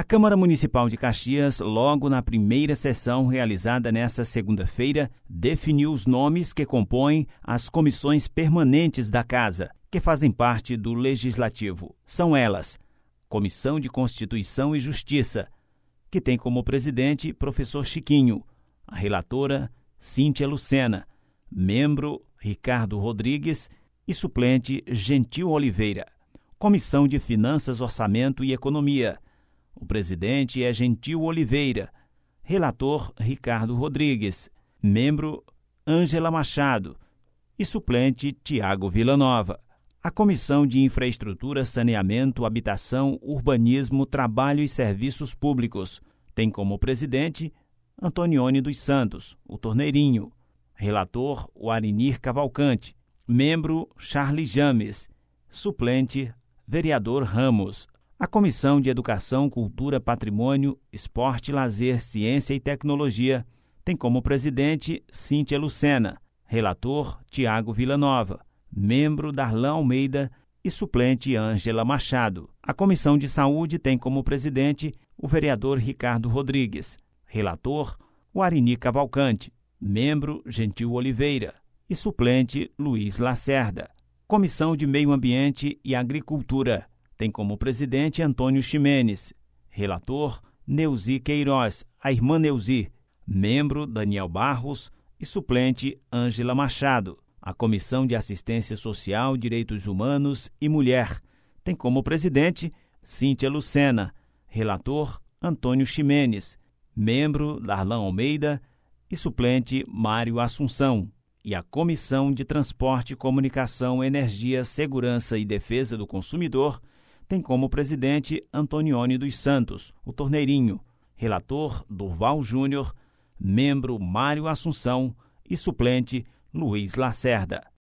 A Câmara Municipal de Caxias, logo na primeira sessão realizada nesta segunda-feira, definiu os nomes que compõem as comissões permanentes da Casa, que fazem parte do Legislativo. São elas: Comissão de Constituição e Justiça, que tem como presidente professor Chiquinho, a relatora Cíntia Lucena, membro Ricardo Rodrigues e suplente Gentil Oliveira. Comissão de Finanças, Orçamento e Economia o presidente é Gentil Oliveira. Relator Ricardo Rodrigues. Membro Ângela Machado. E suplente Tiago Villanova. A Comissão de Infraestrutura, Saneamento, Habitação, Urbanismo, Trabalho e Serviços Públicos tem como presidente Antonione dos Santos, o Torneirinho. Relator, Warinir Cavalcante. Membro, Charles James. Suplente, vereador Ramos. A Comissão de Educação, Cultura, Patrimônio, Esporte, Lazer, Ciência e Tecnologia tem como presidente Cíntia Lucena, relator Tiago Villanova, membro Darlan Almeida e suplente Ângela Machado. A Comissão de Saúde tem como presidente o vereador Ricardo Rodrigues, relator o Arini Cavalcante, membro Gentil Oliveira e suplente Luiz Lacerda. Comissão de Meio Ambiente e Agricultura tem como presidente Antônio Ximenes, relator Neuzi Queiroz, a irmã Neuzi, membro Daniel Barros e suplente Ângela Machado. A Comissão de Assistência Social, Direitos Humanos e Mulher tem como presidente Cíntia Lucena, relator Antônio Ximenes, membro Darlan Almeida e suplente Mário Assunção. E a Comissão de Transporte, Comunicação, Energia, Segurança e Defesa do Consumidor tem como presidente Antonione dos Santos, o Torneirinho, relator Durval Júnior, membro Mário Assunção e suplente Luiz Lacerda.